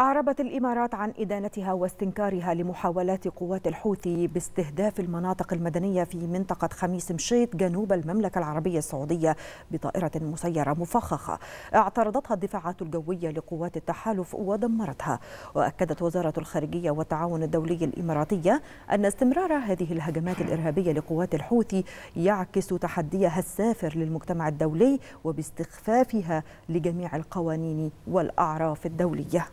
أعربت الإمارات عن إدانتها واستنكارها لمحاولات قوات الحوثي باستهداف المناطق المدنية في منطقة خميس مشيط جنوب المملكة العربية السعودية بطائرة مسيرة مفخخة اعترضتها الدفاعات الجوية لقوات التحالف ودمرتها وأكدت وزارة الخارجية والتعاون الدولي الإماراتية أن استمرار هذه الهجمات الإرهابية لقوات الحوثي يعكس تحديها السافر للمجتمع الدولي وباستخفافها لجميع القوانين والأعراف الدولية